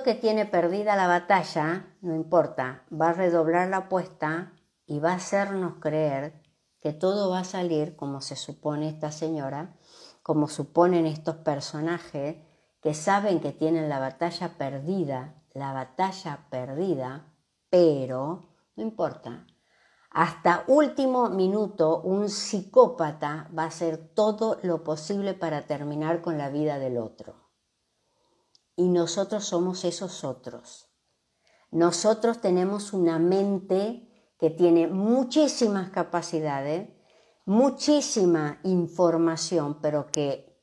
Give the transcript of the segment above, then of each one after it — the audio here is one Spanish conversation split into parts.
que tiene perdida la batalla, no importa, va a redoblar la apuesta y va a hacernos creer que todo va a salir como se supone esta señora, como suponen estos personajes que saben que tienen la batalla perdida, la batalla perdida, pero no importa. Hasta último minuto un psicópata va a hacer todo lo posible para terminar con la vida del otro y nosotros somos esos otros. Nosotros tenemos una mente que tiene muchísimas capacidades, muchísima información, pero que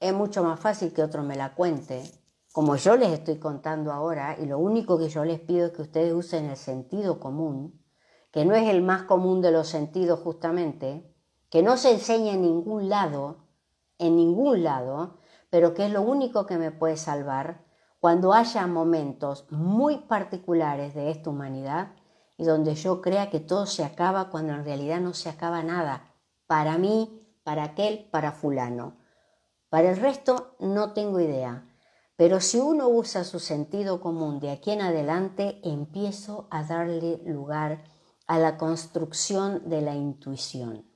es mucho más fácil que otro me la cuente, como yo les estoy contando ahora, y lo único que yo les pido es que ustedes usen el sentido común, que no es el más común de los sentidos justamente, que no se enseña en ningún lado, en ningún lado, pero que es lo único que me puede salvar cuando haya momentos muy particulares de esta humanidad y donde yo crea que todo se acaba cuando en realidad no se acaba nada, para mí, para aquel, para fulano. Para el resto no tengo idea, pero si uno usa su sentido común de aquí en adelante, empiezo a darle lugar a la construcción de la intuición.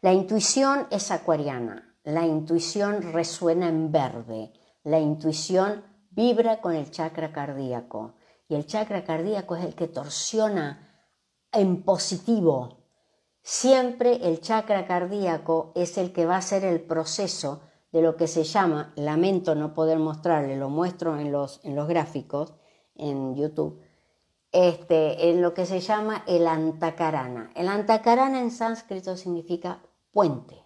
La intuición es acuariana, la intuición resuena en verde, la intuición vibra con el chakra cardíaco y el chakra cardíaco es el que torsiona en positivo. Siempre el chakra cardíaco es el que va a ser el proceso de lo que se llama, lamento no poder mostrarle, lo muestro en los, en los gráficos en YouTube, este, en lo que se llama el antakarana. El antakarana en sánscrito significa puente.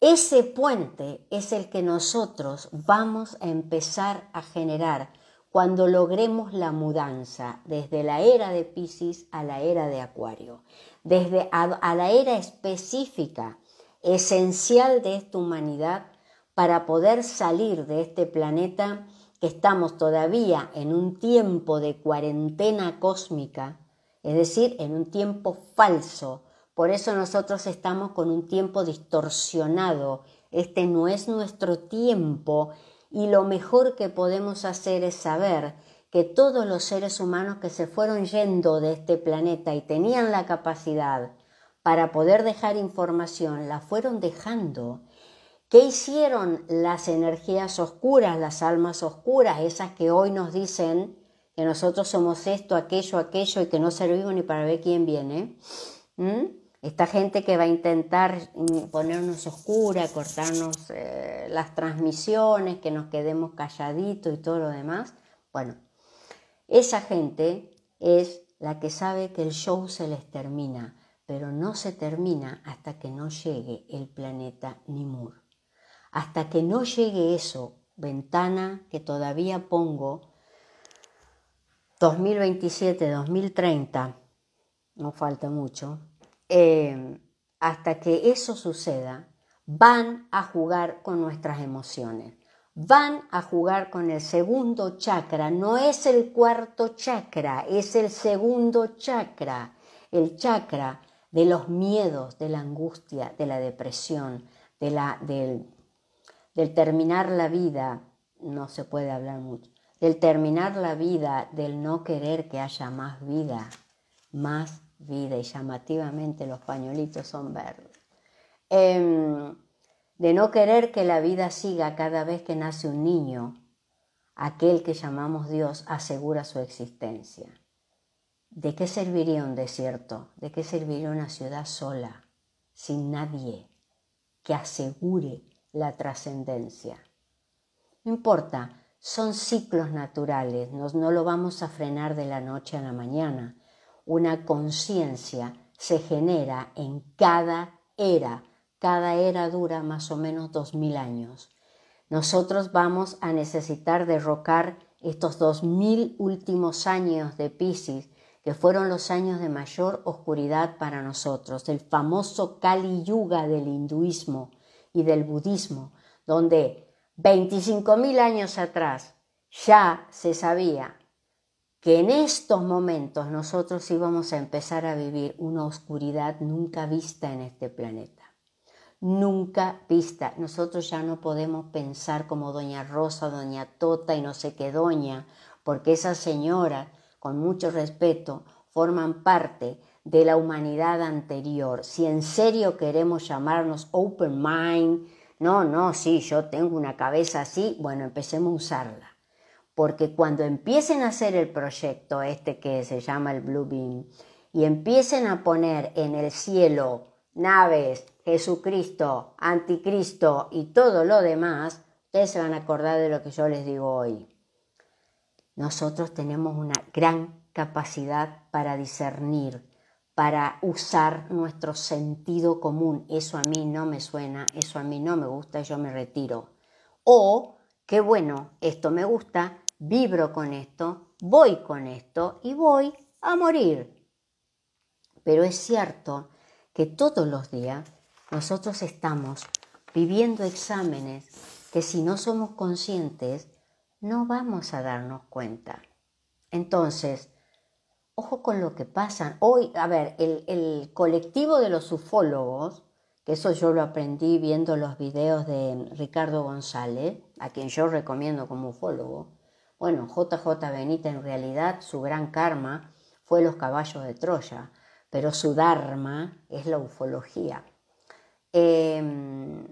Ese puente es el que nosotros vamos a empezar a generar cuando logremos la mudanza desde la era de Pisces a la era de Acuario, desde a la era específica, esencial de esta humanidad para poder salir de este planeta que estamos todavía en un tiempo de cuarentena cósmica, es decir, en un tiempo falso por eso nosotros estamos con un tiempo distorsionado. Este no es nuestro tiempo y lo mejor que podemos hacer es saber que todos los seres humanos que se fueron yendo de este planeta y tenían la capacidad para poder dejar información, la fueron dejando. ¿Qué hicieron las energías oscuras, las almas oscuras, esas que hoy nos dicen que nosotros somos esto, aquello, aquello y que no servimos ni para ver quién viene? ¿Mm? Esta gente que va a intentar eh, ponernos oscura, cortarnos eh, las transmisiones, que nos quedemos calladitos y todo lo demás. Bueno, esa gente es la que sabe que el show se les termina, pero no se termina hasta que no llegue el planeta Nimur. Hasta que no llegue eso, ventana que todavía pongo 2027-2030, no falta mucho, Em, hasta que eso suceda, van a jugar con nuestras emociones, van a jugar con el segundo chakra, no es el cuarto chakra, es el segundo chakra, el chakra de los miedos, de la angustia, de la depresión, de la, del, del terminar la vida, no se puede hablar mucho, del terminar la vida, del no querer que haya más vida, más vida y llamativamente los pañuelitos son verdes. Em, de no querer que la vida siga cada vez que nace un niño, aquel que llamamos Dios asegura su existencia. ¿De qué serviría un desierto? ¿De qué serviría una ciudad sola, sin nadie que asegure la trascendencia? No importa, son ciclos naturales, no lo vamos a frenar de la noche a la mañana una conciencia se genera en cada era. Cada era dura más o menos dos mil años. Nosotros vamos a necesitar derrocar estos dos mil últimos años de Pisces, que fueron los años de mayor oscuridad para nosotros, el famoso Kali Yuga del hinduismo y del budismo, donde 25.000 años atrás ya se sabía que en estos momentos nosotros íbamos a empezar a vivir una oscuridad nunca vista en este planeta. Nunca vista. Nosotros ya no podemos pensar como doña Rosa, doña Tota y no sé qué doña, porque esas señoras, con mucho respeto, forman parte de la humanidad anterior. Si en serio queremos llamarnos open mind, no, no, sí, yo tengo una cabeza así, bueno, empecemos a usarla porque cuando empiecen a hacer el proyecto este que se llama el Blue Beam y empiecen a poner en el cielo naves, Jesucristo, Anticristo y todo lo demás, ustedes se van a acordar de lo que yo les digo hoy. Nosotros tenemos una gran capacidad para discernir, para usar nuestro sentido común. Eso a mí no me suena, eso a mí no me gusta, yo me retiro. O, qué bueno, esto me gusta, vibro con esto, voy con esto y voy a morir. Pero es cierto que todos los días nosotros estamos viviendo exámenes que si no somos conscientes no vamos a darnos cuenta. Entonces, ojo con lo que pasa. Hoy, a ver, el, el colectivo de los ufólogos, que eso yo lo aprendí viendo los videos de Ricardo González, a quien yo recomiendo como ufólogo, bueno, JJ Benita en realidad su gran karma fue los caballos de Troya, pero su dharma es la ufología. Em,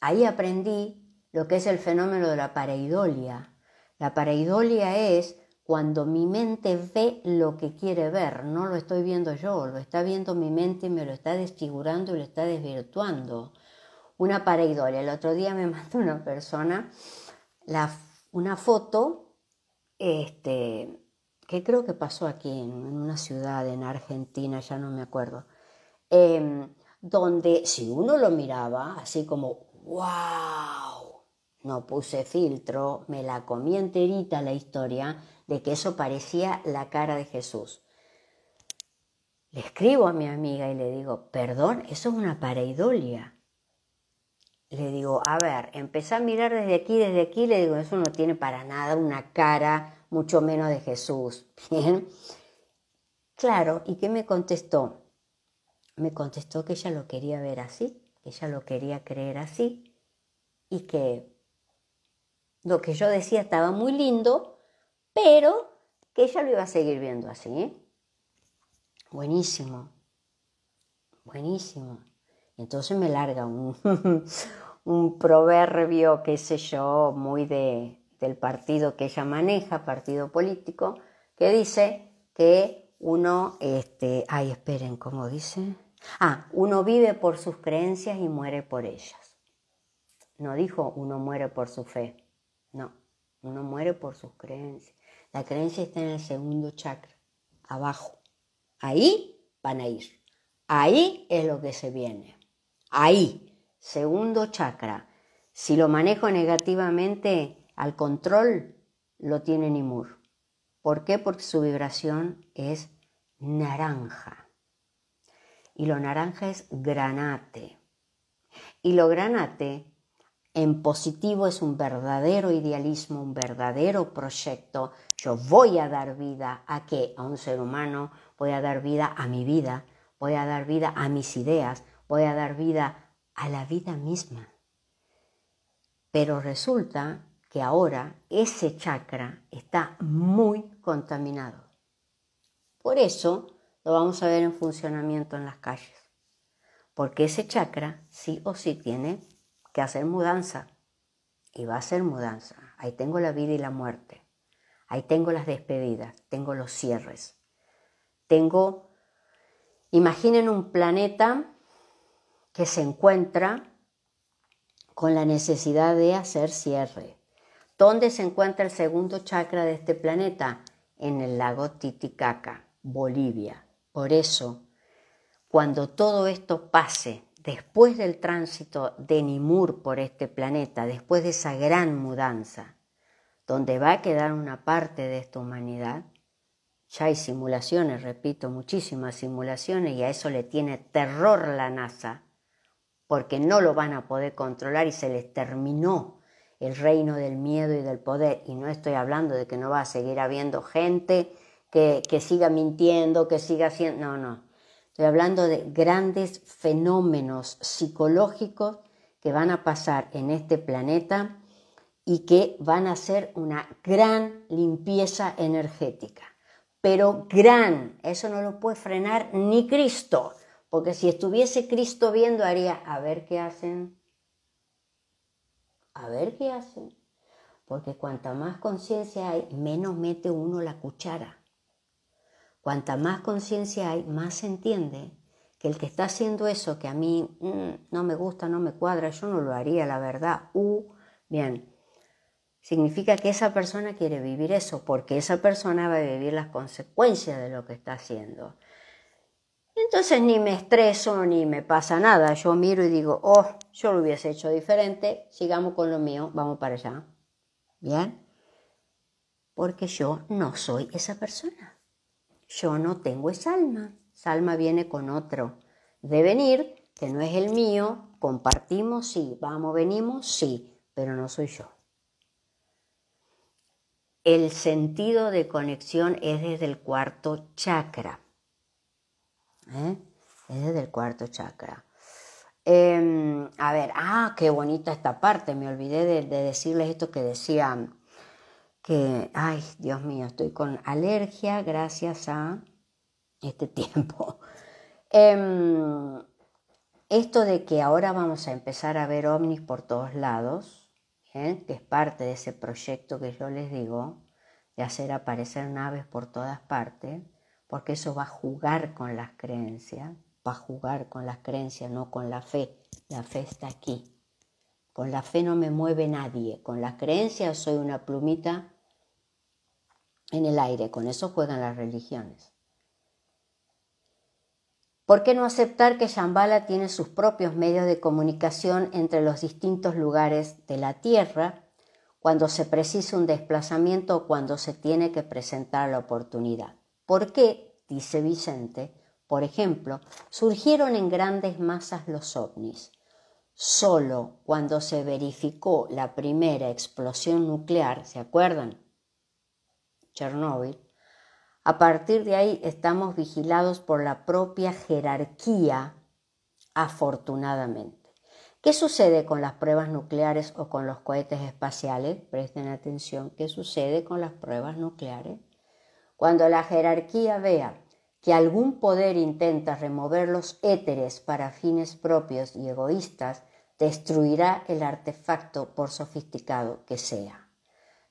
ahí aprendí lo que es el fenómeno de la pareidolia. La pareidolia es cuando mi mente ve lo que quiere ver, no lo estoy viendo yo, lo está viendo mi mente y me lo está desfigurando y lo está desvirtuando. Una pareidolia. El otro día me mandó una persona una foto este, que creo que pasó aquí en, una ciudad en Argentina, ya no me acuerdo, em, donde si uno lo miraba así como, wow, no puse filtro, me la comí enterita la historia de que eso parecía la cara de Jesús. Le escribo a mi amiga y le digo, perdón, eso es una pareidolia le digo, a ver, empecé a mirar desde aquí, desde aquí, le digo, eso no tiene para nada una cara, mucho menos de Jesús. Bien. Claro, ¿y qué me contestó? Me contestó que ella lo quería ver así, que ella lo quería creer así y que lo que yo decía estaba muy lindo, pero que ella lo iba a seguir viendo así. ¿eh? Buenísimo, buenísimo. Entonces me larga un, un proverbio, qué sé yo, muy del partido que ella maneja, partido político, que dice que uno, este, ay, esperen, ¿cómo dice? Ah, uno vive por sus creencias y muere por ellas. No dijo uno muere por su fe, no, uno muere por sus creencias. La creencia está en el segundo chakra, abajo. Ahí van a ir. Ahí es lo que se viene. Ahí segundo chakra. Si lo manejo negativamente al control, lo tiene Nimur. ¿Por qué? Porque su vibración es naranja. Y lo naranja es granate. Y lo granate en positivo es un verdadero idealismo, un verdadero proyecto. Yo voy a dar vida a qué? A un ser humano, voy a dar vida a mi vida, voy a dar vida a mis ideas, voy a dar vida a la vida misma. Pero resulta que ahora ese chakra está muy contaminado. Por eso lo vamos a ver en funcionamiento en las calles, porque ese chakra sí o sí tiene que hacer mudanza y va a hacer mudanza. Ahí tengo la vida y la muerte, ahí tengo las despedidas, tengo los cierres, tengo, imaginen un planeta que se encuentra con la necesidad de hacer cierre. ¿Dónde se encuentra el segundo chakra de este planeta? En el lago Titicaca, Bolivia. Por eso, cuando todo esto pase, después del tránsito de Nimur por este planeta, después de esa gran mudanza, donde va a quedar una parte de esta humanidad, ya hay simulaciones, repito, muchísimas simulaciones, y a eso le tiene terror la NASA, porque no lo van a poder controlar y se les terminó el reino del miedo y del poder. Y no estoy hablando de que no va a seguir habiendo gente que, siga mintiendo, que siga haciendo... No, no. Estoy hablando de grandes fenómenos psicológicos que van a pasar en este planeta y que van a ser una gran limpieza energética. Pero gran, eso no lo puede frenar ni Cristo. Porque si estuviese Cristo viendo, haría, a ver qué hacen, a ver qué hacen. Porque cuanta más conciencia hay, menos mete uno la cuchara. Cuanta más conciencia hay, más se entiende que el que está haciendo eso que a mí mm, no me gusta, no me cuadra, yo no lo haría, la verdad. U, bien, significa que esa persona quiere vivir eso, porque esa persona va a vivir las consecuencias de lo que está haciendo. Entonces ni me estreso ni me pasa nada. Yo miro y digo, oh, yo lo hubiese hecho diferente, sigamos con lo mío, vamos para allá. ¿Bien? Porque yo no soy esa persona. Yo no tengo esa alma. alma viene con otro venir, que no es el mío. Compartimos, sí. Vamos, venimos, sí. Pero no soy yo. El sentido de conexión es desde el cuarto chakra. ¿eh? es el cuarto chakra. Em, a ver, ah, qué bonita esta parte. Me olvidé de, decirles esto que decía que, ay, Dios mío, estoy con alergia gracias a este tiempo. Em, esto de que ahora vamos a empezar a ver ovnis por todos lados, que es parte de ese proyecto que yo les digo, de hacer aparecer naves por todas partes porque eso va a jugar con las creencias, va a jugar con las creencias, no con la fe. La fe está aquí. Con la fe no me mueve nadie, con las creencias soy una plumita en el aire, con eso juegan las religiones. ¿Por qué no aceptar que Shambhala tiene sus propios medios de comunicación entre los distintos lugares de la Tierra cuando se precisa un desplazamiento o cuando se tiene que presentar la oportunidad? ¿Por qué, dice Vicente, por ejemplo, surgieron en grandes masas los ovnis? Solo cuando se verificó la primera explosión nuclear, ¿se acuerdan? Chernóbil, a partir de ahí estamos vigilados por la propia jerarquía, afortunadamente. ¿Qué sucede con las pruebas nucleares o con los cohetes espaciales? Presten atención, ¿qué sucede con las pruebas nucleares? Cuando la jerarquía vea que algún poder intenta remover los éteres para fines propios y egoístas, destruirá el artefacto por sofisticado que sea.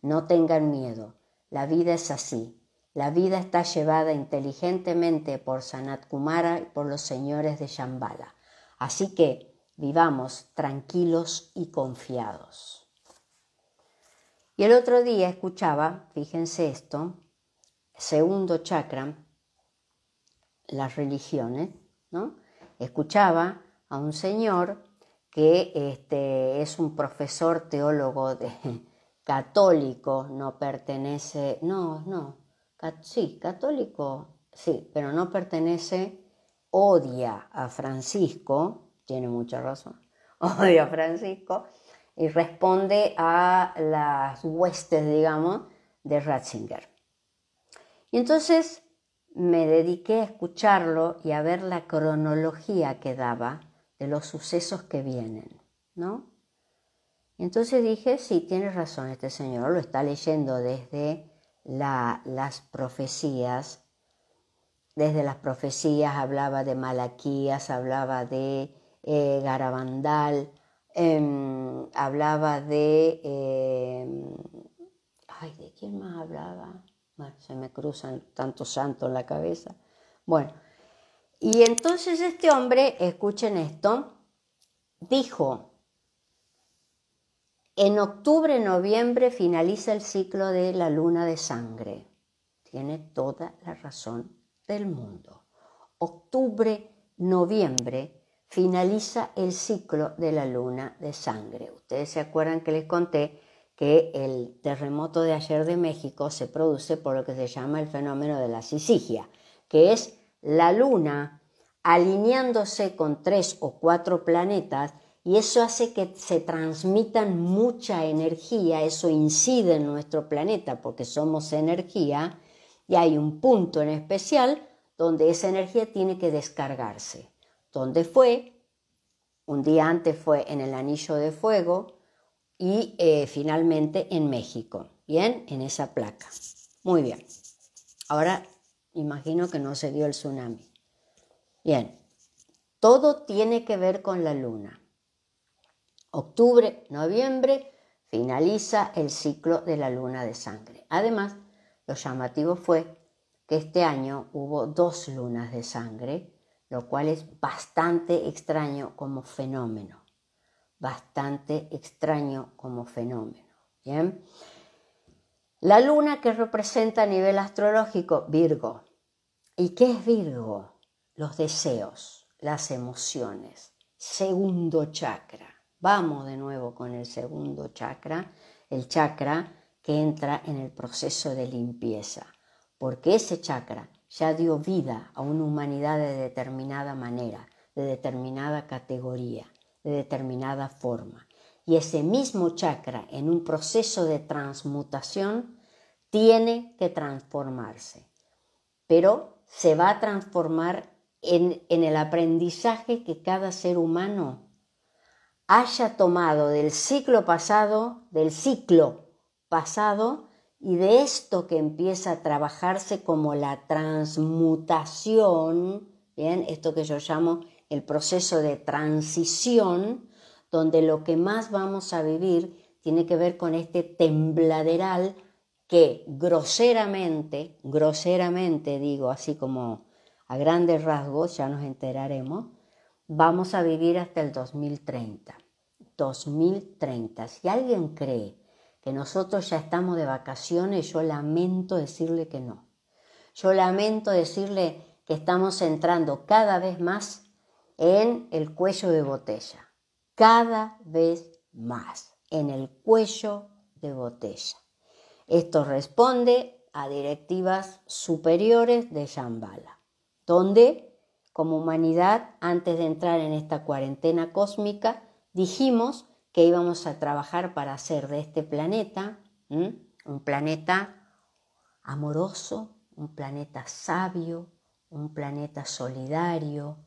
No tengan miedo, la vida es así. La vida está llevada inteligentemente por Sanat Kumara y por los señores de Shambhala. Así que vivamos tranquilos y confiados. Y el otro día escuchaba, fíjense esto, segundo chakra, las religiones, ¿no? Escuchaba a un señor que este, es un profesor teólogo de, católico, no pertenece, no, no, sí, católico, sí, pero no pertenece, odia a Francisco, tiene mucha razón, odia a Francisco y responde a las huestes, digamos, de Ratzinger. Y entonces me dediqué a escucharlo y a ver la cronología que daba de los sucesos que vienen, ¿no? Y entonces dije, sí, tiene razón, este señor lo está leyendo desde las profecías. Desde las profecías hablaba de Malaquías, hablaba de eh, Garabandal, em, hablaba de... Em, ay, ¿de quién más hablaba? se me cruzan tantos santos en la cabeza. Bueno, y entonces este hombre, escuchen esto, dijo, en octubre, noviembre finaliza el ciclo de la luna de sangre. Tiene toda la razón del mundo. Octubre, noviembre finaliza el ciclo de la luna de sangre. Ustedes se acuerdan que les conté que el terremoto de ayer de México se produce por lo que se llama el fenómeno de la sisigia, que es la luna alineándose con tres o cuatro planetas y eso hace que se transmitan mucha energía, eso incide en nuestro planeta porque somos energía y hay un punto en especial donde esa energía tiene que descargarse. ¿Dónde fue? Un día antes fue en el anillo de fuego, y eh, finalmente en México. Bien, en esa placa. Muy bien. Ahora imagino que no se dio el tsunami. Bien, todo tiene que ver con la luna. Octubre, noviembre, finaliza el ciclo de la luna de sangre. Además, lo llamativo fue que este año hubo dos lunas de sangre, lo cual es bastante extraño como fenómeno bastante extraño como fenómeno. ¿bien? La luna que representa a nivel astrológico, Virgo. ¿Y qué es Virgo? Los deseos, las emociones. Segundo chakra. Vamos de nuevo con el segundo chakra, el chakra que entra en el proceso de limpieza, porque ese chakra ya dio vida a una humanidad de determinada manera, de determinada categoría de determinada forma. Y ese mismo chakra en un proceso de transmutación tiene que transformarse, pero se va a transformar en, en el aprendizaje que cada ser humano haya tomado del ciclo pasado, del ciclo pasado y de esto que empieza a trabajarse como la transmutación, bien, esto que yo llamo el proceso de transición, donde lo que más vamos a vivir tiene que ver con este tembladeral que groseramente, groseramente digo, así como a grandes rasgos, ya nos enteraremos, vamos a vivir hasta el 2030. 2030. Si alguien cree que nosotros ya estamos de vacaciones, yo lamento decirle que no. Yo lamento decirle que estamos entrando cada vez más en el cuello de botella. Cada vez más en el cuello de botella. Esto responde a directivas superiores de Shambhala, donde, como humanidad, antes de entrar en esta cuarentena cósmica, dijimos que íbamos a trabajar para hacer de este planeta un planeta amoroso, un planeta sabio, un planeta solidario,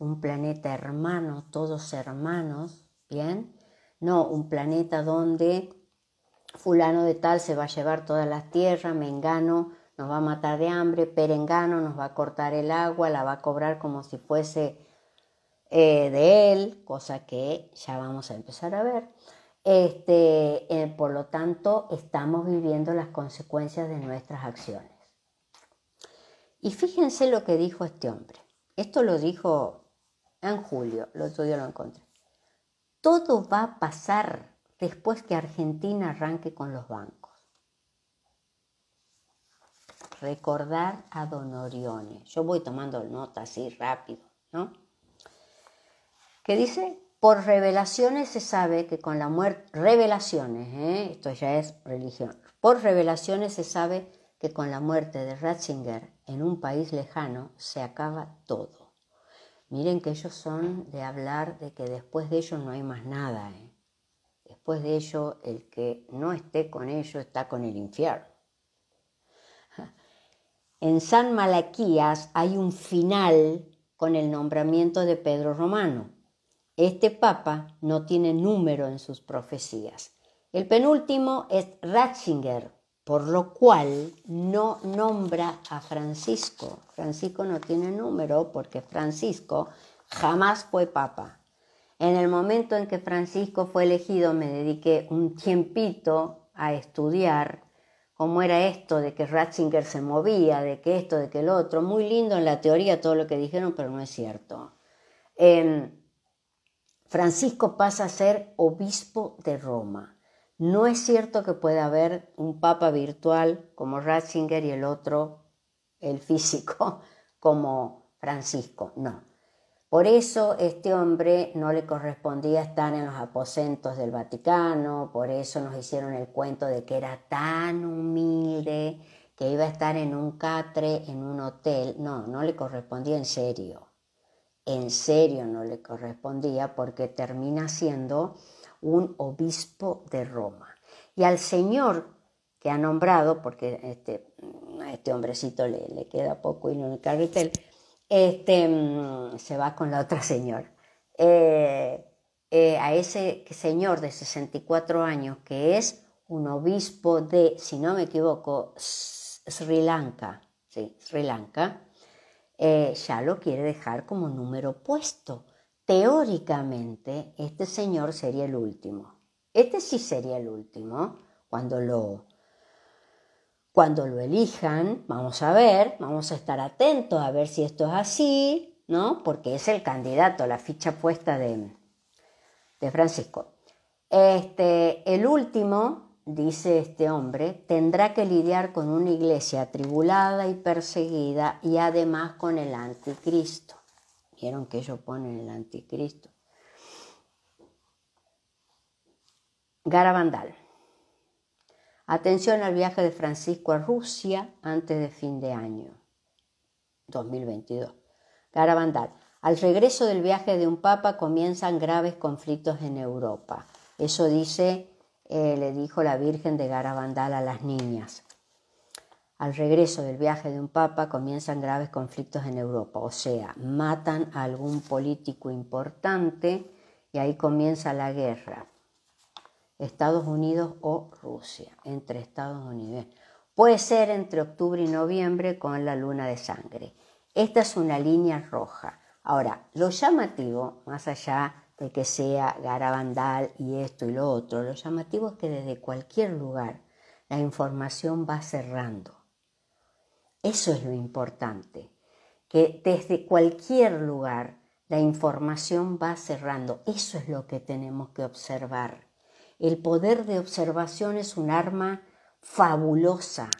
un planeta hermano, todos hermanos, ¿bien? No un planeta donde fulano de tal se va a llevar todas las tierras, mengano nos va a matar de hambre, perengano nos va a cortar el agua, la va a cobrar como si fuese eh, de él, cosa que ya vamos a empezar a ver. Este, eh, por lo tanto, estamos viviendo las consecuencias de nuestras acciones. Y fíjense lo que dijo este hombre. Esto lo dijo en julio, lo otro día lo encontré. Todo va a pasar después que Argentina arranque con los bancos. Recordar a Don Orione. Yo voy tomando nota así rápido, ¿no? Que dice, por revelaciones se sabe que con la muerte, revelaciones, ¿eh? esto ya es religión, por revelaciones se sabe que con la muerte de Ratzinger en un país lejano se acaba todo. Miren que ellos son de hablar de que después de ellos no hay más nada. ¿eh? Después de ellos, el que no esté con ellos está con el infierno. En San Malaquías hay un final con el nombramiento de Pedro Romano. Este papa no tiene número en sus profecías. El penúltimo es Ratzinger, por lo cual no nombra a Francisco. Francisco no tiene número porque Francisco jamás fue papa. En el momento en que Francisco fue elegido me dediqué un tiempito a estudiar cómo era esto de que Ratzinger se movía, de que esto, de que el otro. Muy lindo en la teoría todo lo que dijeron, pero no es cierto. Em, Francisco pasa a ser obispo de Roma. No es cierto que pueda haber un papa virtual como Ratzinger y el otro, el físico, como Francisco. No. Por eso este hombre no le correspondía estar en los aposentos del Vaticano, por eso nos hicieron el cuento de que era tan humilde que iba a estar en un catre, en un hotel. No, no le correspondía en serio. En serio no le correspondía porque termina siendo un obispo de Roma. Y al Señor que ha nombrado, porque este, a este hombrecito le, queda poco y en el carretel, este, mm, se va con la otra señora. Eh, eh, a ese señor de 64 años, que es un obispo de, si no me equivoco, Sri Lanka, Sri Lanka, eh, ya lo quiere dejar como número puesto teóricamente este señor sería el último. Este sí sería el último cuando lo cuando lo elijan, vamos a ver, vamos a estar atentos a ver si esto es así, ¿no? Porque es el candidato, la ficha puesta de, de Francisco. Este, el último, dice este hombre, tendrá que lidiar con una iglesia atribulada y perseguida y además con el anticristo dijeron que ellos ponen el anticristo. Garabandal. Atención al viaje de Francisco a Rusia antes de fin de año 2022. Garabandal. Al regreso del viaje de un papa comienzan graves conflictos en Europa. Eso dice, eh, le dijo la Virgen de Garabandal a las niñas. Al regreso del viaje de un papa comienzan graves conflictos en Europa, o sea, matan a algún político importante y ahí comienza la guerra. Estados Unidos o Rusia, entre Estados Unidos. Puede ser entre octubre y noviembre con la luna de sangre. Esta es una línea roja. Ahora, lo llamativo, más allá de que sea garabandal y esto y lo otro, lo llamativo es que desde cualquier lugar la información va cerrando. Eso es lo importante, que desde cualquier lugar la información va cerrando. Eso es lo que tenemos que observar. El poder de observación es un arma fabulosa,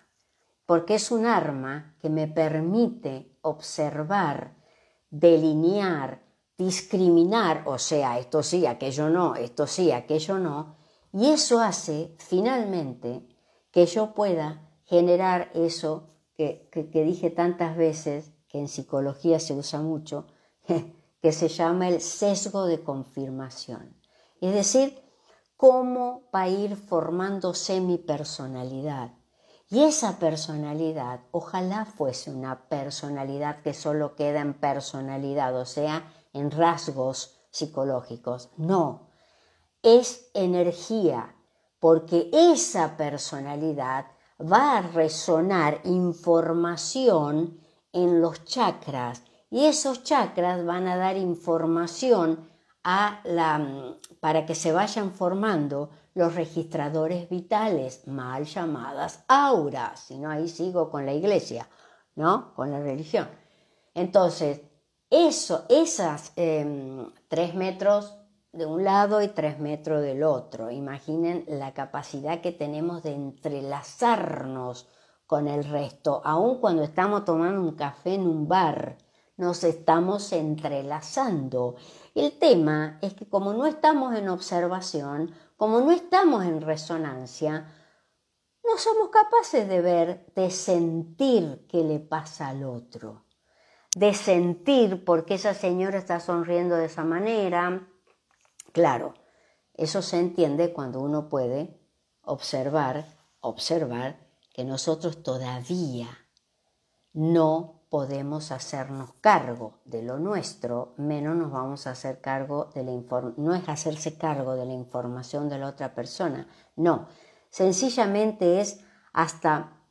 porque es un arma que me permite observar, delinear, discriminar, o sea, esto sí, aquello no, esto sí, aquello no, y eso hace finalmente que yo pueda generar eso que, dije tantas veces, que en psicología se usa mucho, que se llama el sesgo de confirmación. Es decir, cómo va a ir formándose mi personalidad. Y esa personalidad, ojalá fuese una personalidad que solo queda en personalidad, o sea, en rasgos psicológicos. No, es energía, porque esa personalidad va a resonar información en los chakras y esos chakras van a dar información a la, para que se vayan formando los registradores vitales, mal llamadas auras, si no ahí sigo con la iglesia, ¿no? Con la religión. Entonces, eso, esas em, tres metros de un lado y tres metros del otro. Imaginen la capacidad que tenemos de entrelazarnos con el resto. Aun cuando estamos tomando un café en un bar, nos estamos entrelazando. El tema es que como no estamos en observación, como no estamos en resonancia, no somos capaces de ver, de sentir qué le pasa al otro, de sentir por qué esa señora está sonriendo de esa manera, Claro, eso se entiende cuando uno puede observar, observar que nosotros todavía no podemos hacernos cargo de lo nuestro, menos nos vamos a hacer cargo de la información, no es hacerse cargo de la información de la otra persona, no, sencillamente es hasta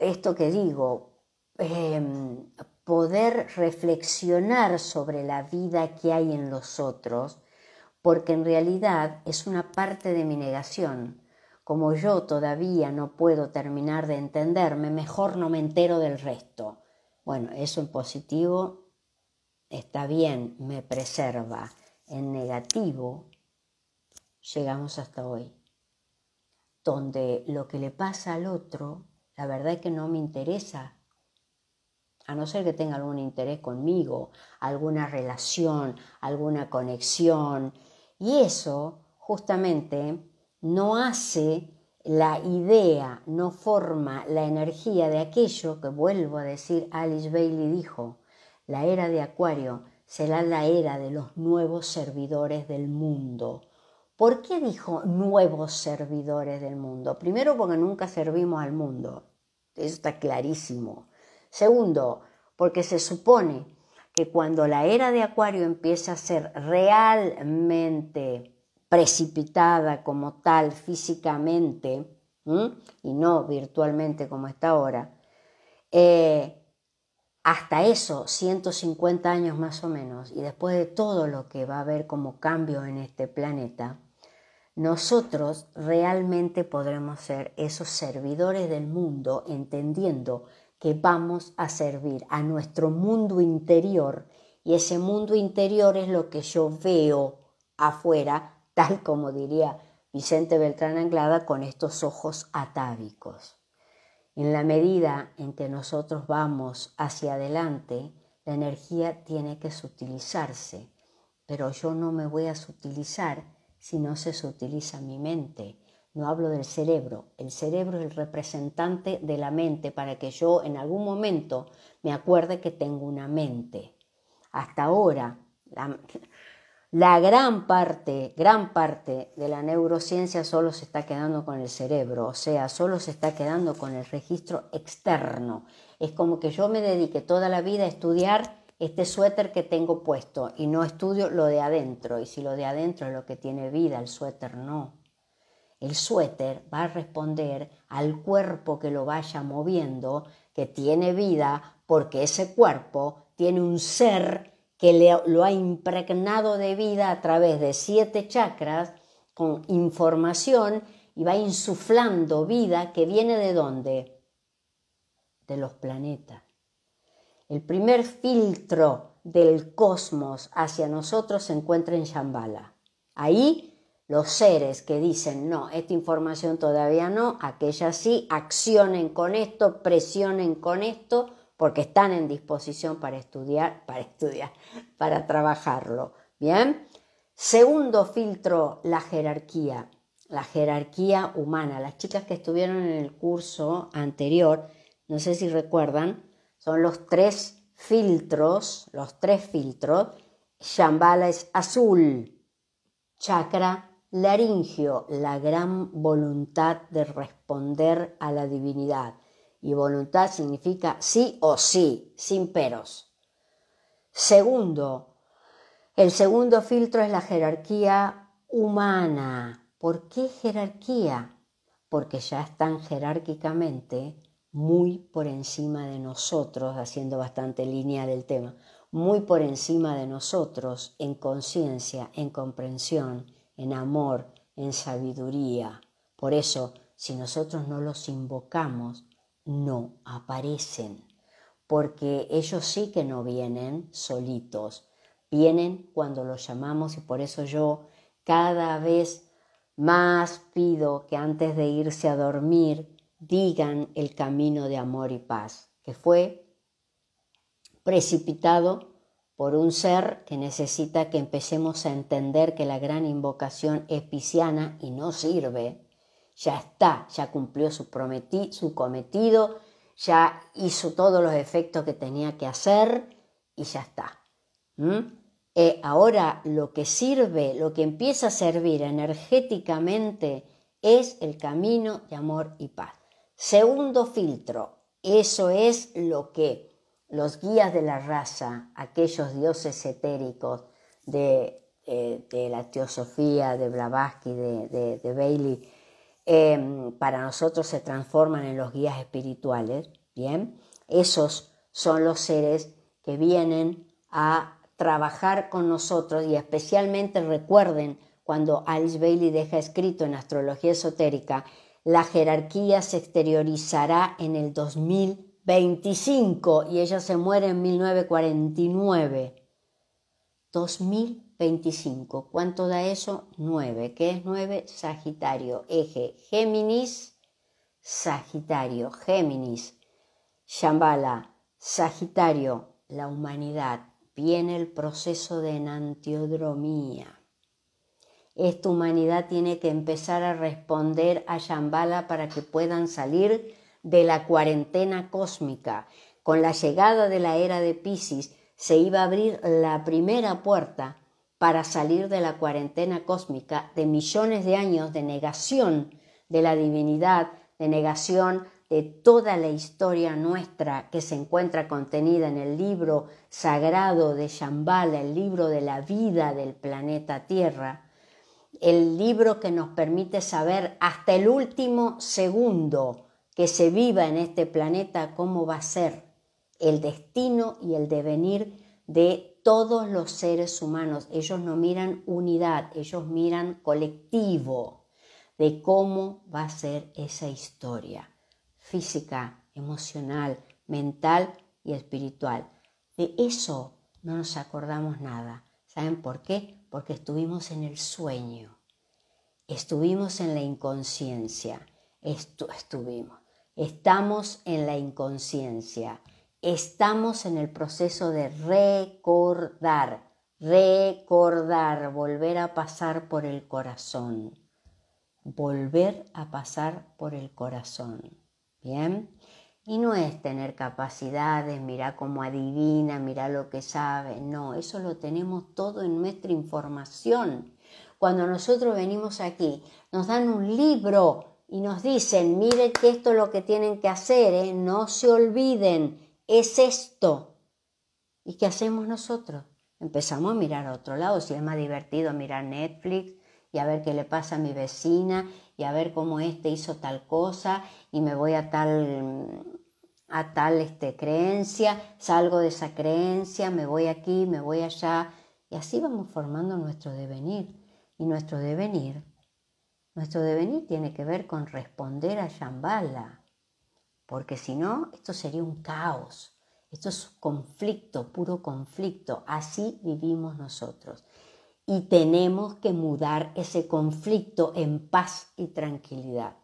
esto que digo, em, poder reflexionar sobre la vida que hay en los otros, porque en realidad es una parte de mi negación. Como yo todavía no puedo terminar de entenderme, mejor no me entero del resto. Bueno, eso en positivo está bien, me preserva. En negativo, llegamos hasta hoy, donde lo que le pasa al otro, la verdad es que no me interesa a no ser que tenga algún interés conmigo, alguna relación, alguna conexión. Y eso justamente no hace la idea, no forma la energía de aquello que vuelvo a decir, Alice Bailey dijo, la era de Acuario será la era de los nuevos servidores del mundo. ¿Por qué dijo nuevos servidores del mundo? Primero porque nunca servimos al mundo, eso está clarísimo. Segundo, porque se supone que cuando la era de Acuario empiece a ser realmente precipitada como tal físicamente y no virtualmente como está ahora, eh, hasta eso, 150 años más o menos, y después de todo lo que va a haber como cambio en este planeta, nosotros realmente podremos ser esos servidores del mundo entendiendo que vamos a servir a nuestro mundo interior y ese mundo interior es lo que yo veo afuera, tal como diría Vicente Beltrán Anglada, con estos ojos atávicos. En la medida en que nosotros vamos hacia adelante, la energía tiene que sutilizarse, pero yo no me voy a sutilizar si no se sutiliza mi mente. No hablo del cerebro. El cerebro es el representante de la mente para que yo en algún momento me acuerde que tengo una mente. Hasta ahora, la, gran parte, gran parte de la neurociencia solo se está quedando con el cerebro, o sea, solo se está quedando con el registro externo. Es como que yo me dedique toda la vida a estudiar este suéter que tengo puesto y no estudio lo de adentro. Y si lo de adentro es lo que tiene vida, el suéter no. El suéter va a responder al cuerpo que lo vaya moviendo, que tiene vida, porque ese cuerpo tiene un ser que lo ha impregnado de vida a través de siete chakras con información y va insuflando vida que viene de dónde? De los planetas. El primer filtro del cosmos hacia nosotros se encuentra en Shambhala. Ahí los seres que dicen, no, esta información todavía no, aquella sí, accionen con esto, presionen con esto, porque están en disposición para estudiar, para estudiar, para trabajarlo. Bien. Segundo filtro, la jerarquía, la jerarquía humana. Las chicas que estuvieron en el curso anterior, no sé si recuerdan, son los tres filtros, los tres filtros. Shambhala es azul, chakra Laringio, la gran voluntad de responder a la divinidad. Y voluntad significa sí o sí, sin peros. Segundo, el segundo filtro es la jerarquía humana. ¿Por qué jerarquía? Porque ya están jerárquicamente muy por encima de nosotros, haciendo bastante línea del tema, muy por encima de nosotros en conciencia, en comprensión, en amor, en sabiduría. Por eso, si nosotros no los invocamos, no aparecen, porque ellos sí que no vienen solitos, vienen cuando los llamamos y por eso yo cada vez más pido que antes de irse a dormir digan el camino de amor y paz, que fue precipitado por un ser que necesita que empecemos a entender que la gran invocación es pisciana y no sirve. Ya está, ya cumplió su, su cometido, ya hizo todos los efectos que tenía que hacer y ya está. Eh, ahora lo que sirve, lo que empieza a servir energéticamente es el camino de amor y paz. Segundo filtro, eso es lo que los guías de la raza, aquellos dioses etéricos de, eh, la teosofía, de Blavatsky, de, Bailey, em, para nosotros se transforman en los guías espirituales, ¿bien? Esos son los seres que vienen a trabajar con nosotros y especialmente recuerden cuando Alice Bailey deja escrito en Astrología Esotérica, la jerarquía se exteriorizará en el 2000 25 y ella se muere en 1949. 2025. ¿Cuánto da eso? 9. ¿Qué es 9? Sagitario. Eje Géminis, Sagitario. Géminis. Shambhala, Sagitario. La humanidad. Viene el proceso de enantiodromía. Esta humanidad tiene que empezar a responder a Shambhala para que puedan salir de la cuarentena cósmica. Con la llegada de la era de Pisces se iba a abrir la primera puerta para salir de la cuarentena cósmica de millones de años de negación de la divinidad, de negación de toda la historia nuestra que se encuentra contenida en el libro sagrado de Shambhala, el libro de la vida del planeta Tierra, el libro que nos permite saber hasta el último segundo que se viva en este planeta cómo va a ser el destino y el devenir de todos los seres humanos. Ellos no miran unidad, ellos miran colectivo de cómo va a ser esa historia física, emocional, mental y espiritual. De eso no nos acordamos nada. ¿Saben por qué? Porque estuvimos en el sueño, estuvimos en la inconsciencia, estuvimos. Estamos en la inconsciencia, estamos en el proceso de recordar, recordar, volver a pasar por el corazón, volver a pasar por el corazón. ¿Bien? Y no es tener capacidades, mira cómo adivina, mira lo que sabe, no, eso lo tenemos todo en nuestra información. Cuando nosotros venimos aquí, nos dan un libro y nos dicen, miren que esto es lo que tienen que hacer, ¿eh? no se olviden, es esto. ¿Y qué hacemos nosotros? Empezamos a mirar a otro lado, si es más divertido mirar Netflix y a ver qué le pasa a mi vecina y a ver cómo este hizo tal cosa y me voy a tal a tal este, creencia, salgo de esa creencia, me voy aquí, me voy allá y así vamos formando nuestro devenir y nuestro devenir nuestro devenir tiene que ver con responder a Shambhala, porque si no, esto sería un caos, esto es conflicto, puro conflicto, así vivimos nosotros. Y tenemos que mudar ese conflicto en paz y tranquilidad.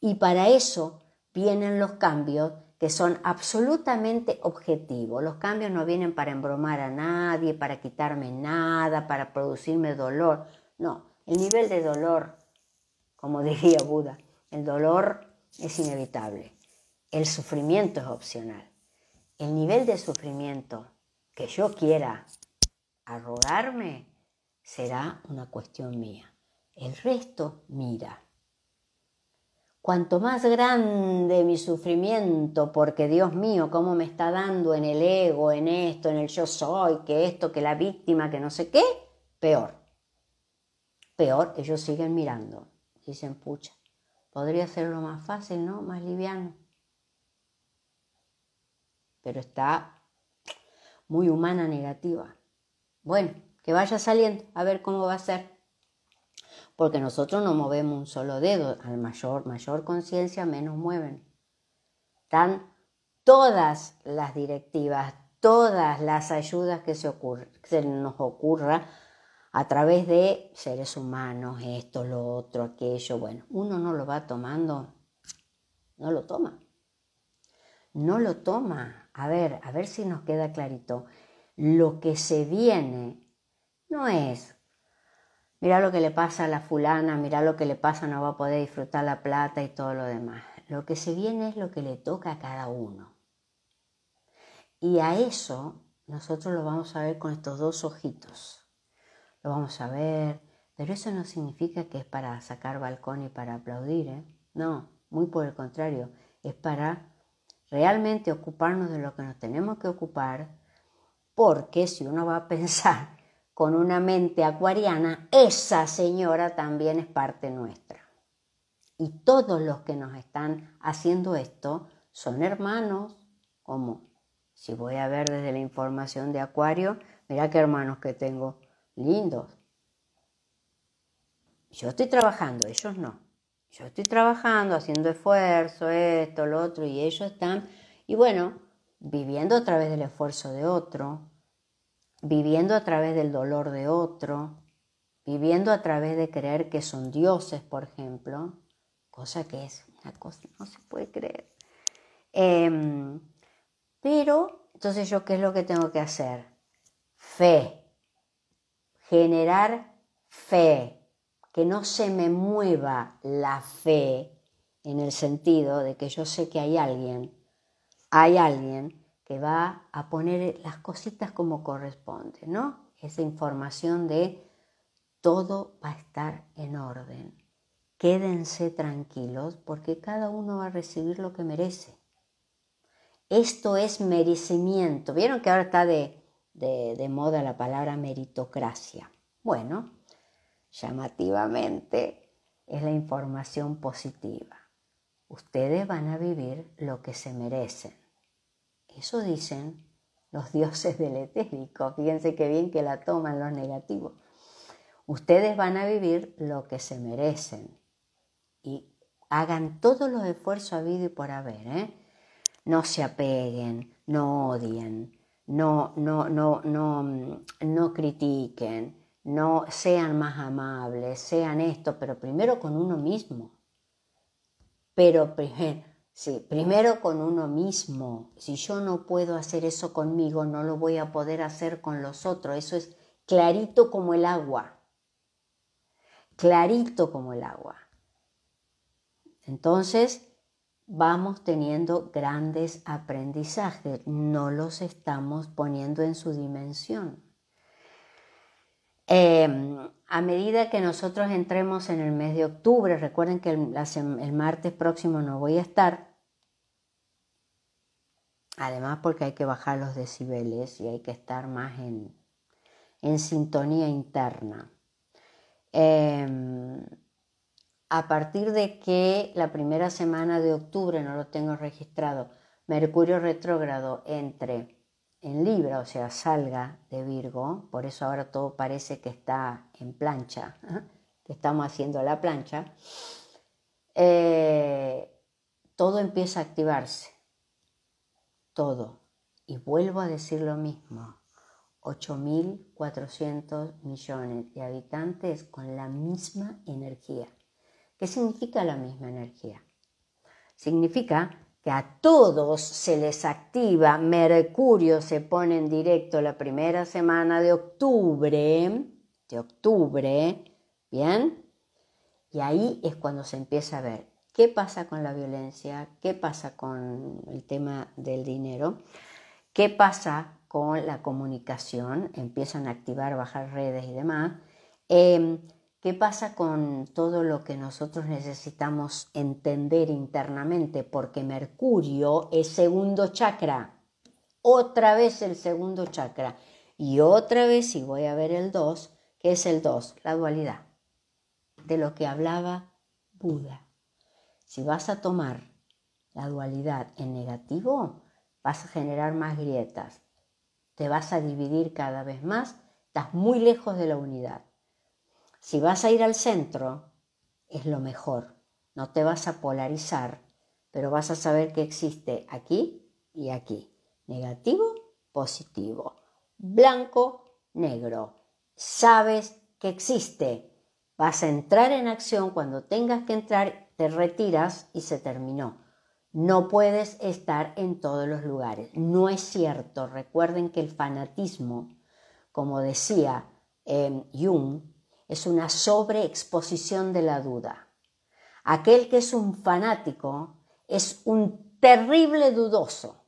Y para eso vienen los cambios que son absolutamente objetivos. Los cambios no vienen para embromar a nadie, para quitarme nada, para producirme dolor. No, el nivel de dolor como diría Buda, el dolor es inevitable, el sufrimiento es opcional. El nivel de sufrimiento que yo quiera arrogarme será una cuestión mía. El resto mira. Cuanto más grande mi sufrimiento, porque Dios mío, cómo me está dando en el ego, en esto, en el yo soy, que esto, que la víctima, que no sé qué, peor. Peor, ellos siguen mirando. Dicen, pucha, podría hacerlo más fácil, ¿no? Más liviano. Pero está muy humana negativa. Bueno, que vaya saliendo, a ver cómo va a ser. Porque nosotros no movemos un solo dedo, al mayor, mayor conciencia menos mueven. Están todas las directivas, todas las ayudas que se, que se nos ocurra a través de seres humanos, esto, lo otro, aquello, bueno, uno no lo va tomando, no lo toma. No lo toma. A ver, a ver si nos queda clarito. Lo que se viene no es, mira lo que le pasa a la fulana, mira lo que le pasa, no va a poder disfrutar la plata y todo lo demás. Lo que se viene es lo que le toca a cada uno. Y a eso nosotros lo vamos a ver con estos dos ojitos lo vamos a ver, pero eso no significa que es para sacar balcón y para aplaudir, ¿eh? no, muy por el contrario, es para realmente ocuparnos de lo que nos tenemos que ocupar, porque si uno va a pensar con una mente acuariana, esa señora también es parte nuestra. Y todos los que nos están haciendo esto son hermanos, como si voy a ver desde la información de Acuario, mira qué hermanos que tengo lindos. Yo estoy trabajando, ellos no. Yo estoy trabajando, haciendo esfuerzo, esto, lo otro, y ellos están, y bueno, viviendo a través del esfuerzo de otro, viviendo a través del dolor de otro, viviendo a través de creer que son dioses, por ejemplo, cosa que es una cosa, no se puede creer. Em, pero, entonces yo, ¿qué es lo que tengo que hacer? Fe generar fe, que no se me mueva la fe en el sentido de que yo sé que hay alguien, hay alguien que va a poner las cositas como corresponde, ¿no? Esa información de todo va a estar en orden. Quédense tranquilos porque cada uno va a recibir lo que merece. Esto es merecimiento. ¿Vieron que ahora está de, de, moda la palabra meritocracia. Bueno, llamativamente es la información positiva. Ustedes van a vivir lo que se merecen. Eso dicen los dioses del etérico Fíjense qué bien que la toman los negativos. Ustedes van a vivir lo que se merecen. Y hagan todos los esfuerzos habido y por haber. ¿eh? No se apeguen, no odien, no, no, no, no, mm, no critiquen, no sean más amables, sean esto, pero primero con uno mismo. Pero primero con uno mismo. Si yo no puedo hacer eso conmigo, no lo voy a poder hacer con los otros. Eso es clarito como el agua. Clarito como el agua. Entonces, vamos teniendo grandes aprendizajes, no los estamos poniendo en su dimensión. Em, a medida que nosotros entremos en el mes de octubre, recuerden que el, martes próximo no voy a estar, además porque hay que bajar los decibeles y hay que estar más en, en sintonía interna. Em, a partir de que la primera semana de octubre, no lo tengo registrado, Mercurio retrógrado entre en Libra, o sea, salga de Virgo, por eso ahora todo parece que está en plancha, ¿eh? que estamos haciendo la plancha, eh, todo empieza a activarse, todo. Y vuelvo a decir lo mismo, 8.400 millones de habitantes con la misma energía ¿Qué significa la misma energía? Significa que a todos se les activa, Mercurio se pone en directo la primera semana de octubre, de octubre, ¿bien? Y ahí es cuando se empieza a ver qué pasa con la violencia, qué pasa con el tema del dinero, qué pasa con la comunicación, empiezan a activar, bajar redes y demás. Em, ¿Qué pasa con todo lo que nosotros necesitamos entender internamente? Porque Mercurio es segundo chakra, otra vez el segundo chakra, y otra vez, y voy a ver el 2, que es el 2, la dualidad, de lo que hablaba Buda. Si vas a tomar la dualidad en negativo, vas a generar más grietas, te vas a dividir cada vez más, estás muy lejos de la unidad. Si vas a ir al centro, es lo mejor. No te vas a polarizar, pero vas a saber que existe aquí y aquí. Negativo, positivo. Blanco, negro. Sabes que existe. Vas a entrar en acción cuando tengas que entrar, te retiras y se terminó. No puedes estar en todos los lugares. No es cierto. Recuerden que el fanatismo, como decía eh, Jung, es una sobreexposición de la duda. Aquel que es un fanático es un terrible dudoso.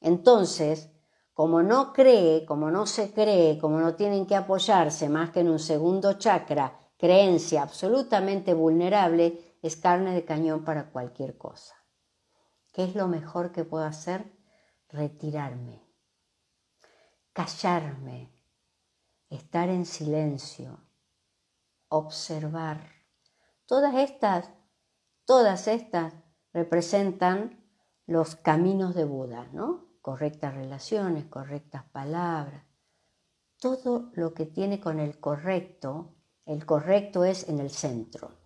Entonces, como no cree, como no se cree, como no tienen que apoyarse más que en un segundo chakra, creencia absolutamente vulnerable, es carne de cañón para cualquier cosa. ¿Qué es lo mejor que puedo hacer? Retirarme, callarme, estar en silencio, observar. Todas estas, todas estas representan los caminos de Buda, ¿no? Correctas relaciones, correctas palabras. Todo lo que tiene con el correcto, el correcto es en el centro.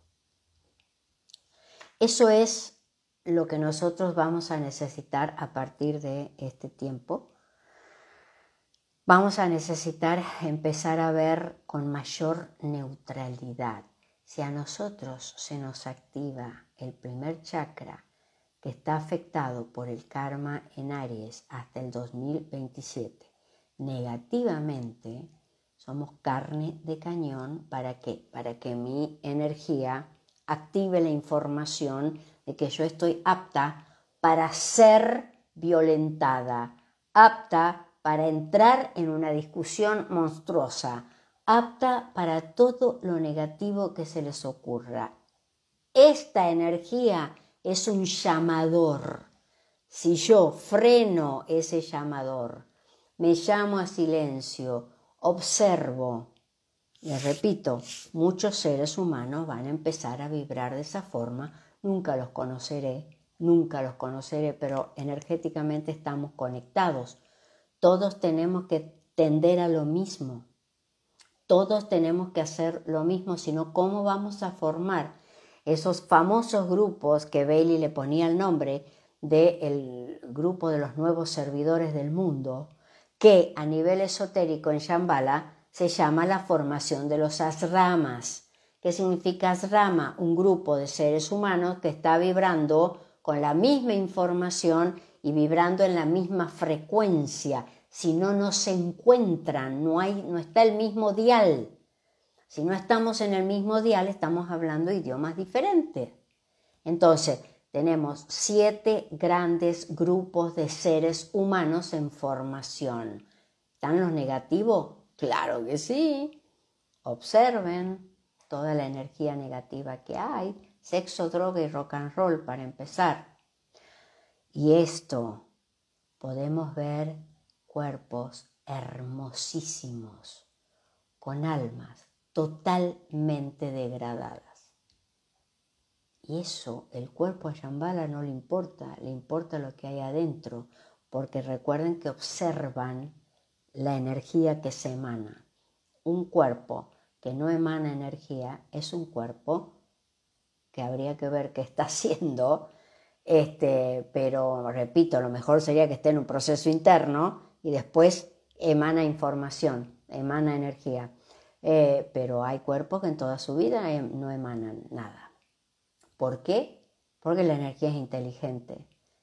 Eso es lo que nosotros vamos a necesitar a partir de este tiempo vamos a necesitar empezar a ver con mayor neutralidad. Si a nosotros se nos activa el primer chakra que está afectado por el karma en Aries hasta el 2027 negativamente, somos carne de cañón para qué? Para que mi energía active la información de que yo estoy apta para ser violentada, apta para entrar en una discusión monstruosa, apta para todo lo negativo que se les ocurra. Esta energía es un llamador. Si yo freno ese llamador, me llamo a silencio, observo, les repito, muchos seres humanos van a empezar a vibrar de esa forma, nunca los conoceré, nunca los conoceré, pero energéticamente estamos conectados todos tenemos que tender a lo mismo. Todos tenemos que hacer lo mismo, sino cómo vamos a formar esos famosos grupos que Bailey le ponía el nombre del grupo de los nuevos servidores del mundo, que a nivel esotérico en Shambhala se llama la formación de los asramas. ¿Qué significa asrama? Un grupo de seres humanos que está vibrando con la misma información y vibrando en la misma frecuencia. Si no, nos se encuentran, no, hay, no está el mismo dial. Si no estamos en el mismo dial, estamos hablando idiomas diferentes. Entonces, tenemos siete grandes grupos de seres humanos en formación. ¿Están los negativos? Claro que sí. Observen toda la energía negativa que hay. Sexo, droga y rock and roll para empezar. Y esto podemos ver cuerpos hermosísimos, con almas totalmente degradadas. Y eso el cuerpo a Shambhala no le importa, le importa lo que hay adentro, porque recuerden que observan la energía que se emana. Un cuerpo que no emana energía es un cuerpo que habría que ver qué está haciendo este, pero repito, lo mejor sería que esté en un proceso interno y después emana información, emana energía. Eh, pero hay cuerpos que en toda su vida em, no emanan nada. ¿Por qué? Porque la energía es inteligente.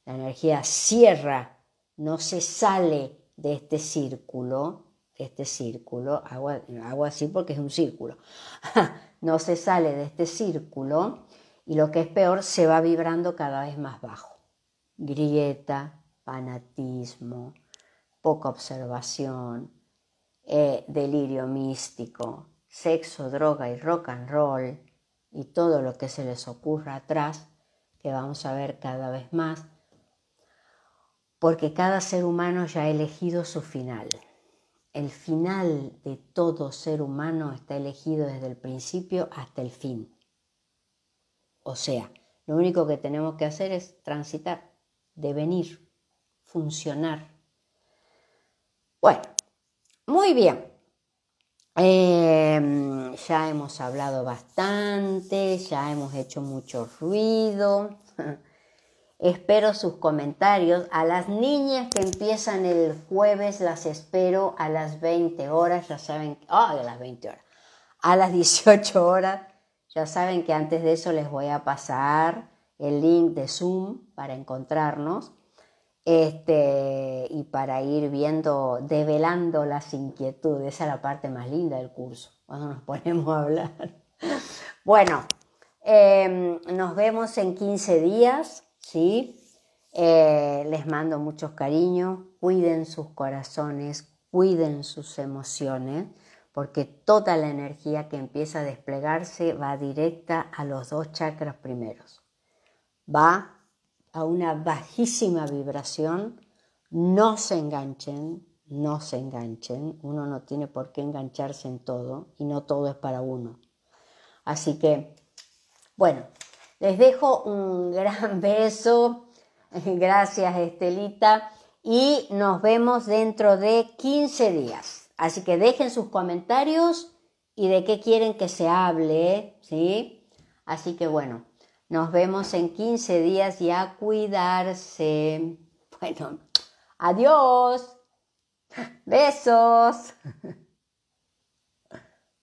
La energía cierra, no se sale de este círculo, este círculo, agua, hago así porque es un círculo, no se sale de este círculo y lo que es peor, se va vibrando cada vez más bajo. Grieta, fanatismo, poca observación, eh, delirio místico, sexo, droga y rock and roll y todo lo que se les ocurra atrás, que vamos a ver cada vez más, porque cada ser humano ya ha elegido su final. El final de todo ser humano está elegido desde el principio hasta el fin. O sea, lo único que tenemos que hacer es transitar, devenir, funcionar. Bueno, muy bien. Em, ya hemos hablado bastante, ya hemos hecho mucho ruido. espero sus comentarios. A las niñas que empiezan el jueves las espero a las 20 horas, ya saben, ¡Ay, a las 20 horas, a las 18 horas ya saben que antes de eso les voy a pasar el link de Zoom para encontrarnos este, y para ir viendo, develando las inquietudes. Esa es la parte más linda del curso, cuando nos ponemos a hablar. Bueno, em, nos vemos en 15 días, ¿sí? Eh, les mando muchos cariños, cuiden sus corazones, cuiden sus emociones porque toda la energía que empieza a desplegarse va directa a los dos chakras primeros. Va a una bajísima vibración, no se enganchen, no se enganchen, uno no tiene por qué engancharse en todo y no todo es para uno. Así que, bueno, les dejo un gran beso, gracias Estelita, y nos vemos dentro de 15 días. Así que dejen sus comentarios y de qué quieren que se hable, ¿sí? Así que bueno, nos vemos en 15 días y a cuidarse. Bueno, adiós. Besos.